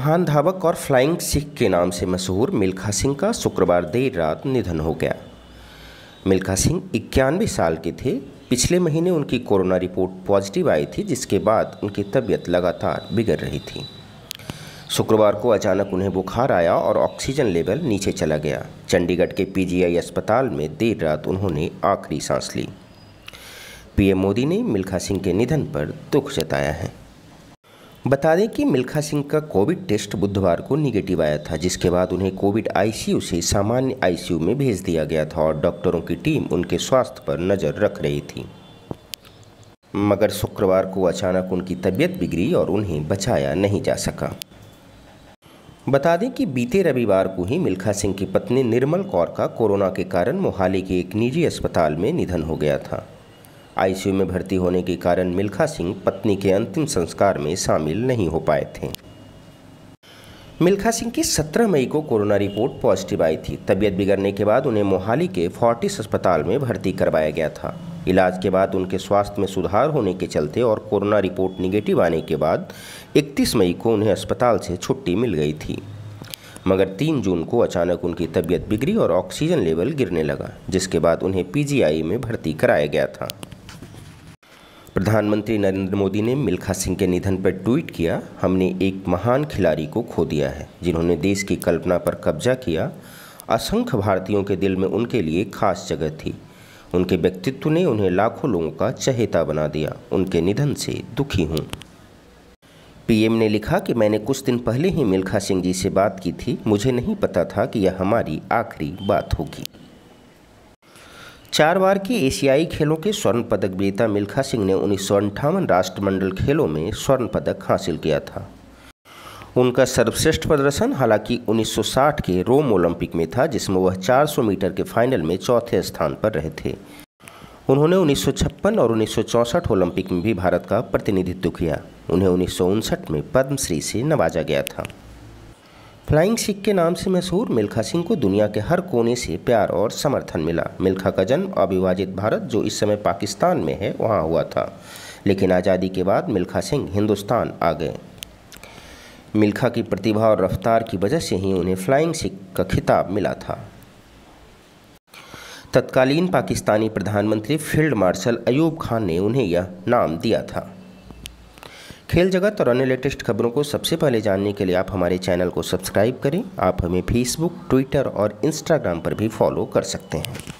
महान धावक और फ्लाइंग सिख के नाम से मशहूर मिल्खा सिंह का शुक्रवार देर रात निधन हो गया मिल्खा सिंह इक्यानवे साल के थे पिछले महीने उनकी कोरोना रिपोर्ट पॉजिटिव आई थी जिसके बाद उनकी तबीयत लगातार बिगड़ रही थी शुक्रवार को अचानक उन्हें बुखार आया और ऑक्सीजन लेवल नीचे चला गया चंडीगढ़ के पीजीआई अस्पताल में देर रात उन्होंने आखिरी सांस ली पीएम मोदी ने मिल्खा सिंह के निधन पर दुख जताया है बता दें कि मिल्खा सिंह का कोविड टेस्ट बुधवार को निगेटिव आया था जिसके बाद उन्हें कोविड आईसीयू से सामान्य आईसीयू में भेज दिया गया था और डॉक्टरों की टीम उनके स्वास्थ्य पर नज़र रख रही थी मगर शुक्रवार को अचानक उनकी तबीयत बिगड़ी और उन्हें बचाया नहीं जा सका बता दें कि बीते रविवार को ही मिल्खा सिंह की पत्नी निर्मल कौर का कोरोना के कारण मोहाली के एक निजी अस्पताल में निधन हो गया था आईसीयू में भर्ती होने के कारण मिल्खा सिंह पत्नी के अंतिम संस्कार में शामिल नहीं हो पाए थे मिल्खा सिंह की 17 मई को कोरोना रिपोर्ट पॉजिटिव आई थी तबीयत बिगड़ने के बाद उन्हें मोहाली के फोर्टिस अस्पताल में भर्ती करवाया गया था इलाज के बाद उनके स्वास्थ्य में सुधार होने के चलते और कोरोना रिपोर्ट निगेटिव आने के बाद 31 मई को उन्हें अस्पताल से छुट्टी मिल गई थी मगर 3 जून को अचानक उनकी तबीयत बिगड़ी और ऑक्सीजन लेवल गिरने लगा जिसके बाद उन्हें पीजीआई में भर्ती कराया गया था प्रधानमंत्री नरेंद्र मोदी ने मिल्खा सिंह के निधन पर ट्वीट किया हमने एक महान खिलाड़ी को खो दिया है जिन्होंने देश की कल्पना पर कब्जा किया असंख्य भारतीयों के दिल में उनके लिए खास जगह थी उनके व्यक्तित्व ने उन्हें लाखों लोगों का चहेता बना दिया उनके निधन से दुखी हूँ पीएम ने लिखा कि मैंने कुछ दिन पहले ही मिल्खा सिंह जी से बात की थी मुझे नहीं पता था कि यह हमारी आखिरी बात होगी चार बार के एशियाई खेलों के स्वर्ण पदक विजेता मिल्खा सिंह ने उन्नीस सौ अंठावन राष्ट्रमंडल खेलों में स्वर्ण पदक हासिल किया था उनका सर्वश्रेष्ठ प्रदर्शन हालांकि 1960 के रोम ओलंपिक में था जिसमें वह 400 मीटर के फाइनल में चौथे स्थान पर रहे थे उन्होंने उन्नीस और उन्नीस ओलंपिक में भी भारत का प्रतिनिधित्व किया उन्हें उन्नीस में पद्मश्री से नवाजा गया था फ्लाइंग सिख के नाम से मशहूर मिल्खा सिंह को दुनिया के हर कोने से प्यार और समर्थन मिला मिल्खा का जन्म अविभाजित भारत जो इस समय पाकिस्तान में है वहाँ हुआ था लेकिन आज़ादी के बाद मिल्खा सिंह हिंदुस्तान आ गए मिल्खा की प्रतिभा और रफ्तार की वजह से ही उन्हें फ्लाइंग सिख का खिताब मिला था तत्कालीन पाकिस्तानी प्रधानमंत्री फील्ड मार्शल अयूब खान ने उन्हें यह नाम दिया था खेल जगत और अन्य लेटेस्ट खबरों को सबसे पहले जानने के लिए आप हमारे चैनल को सब्सक्राइब करें आप हमें फेसबुक ट्विटर और इंस्टाग्राम पर भी फॉलो कर सकते हैं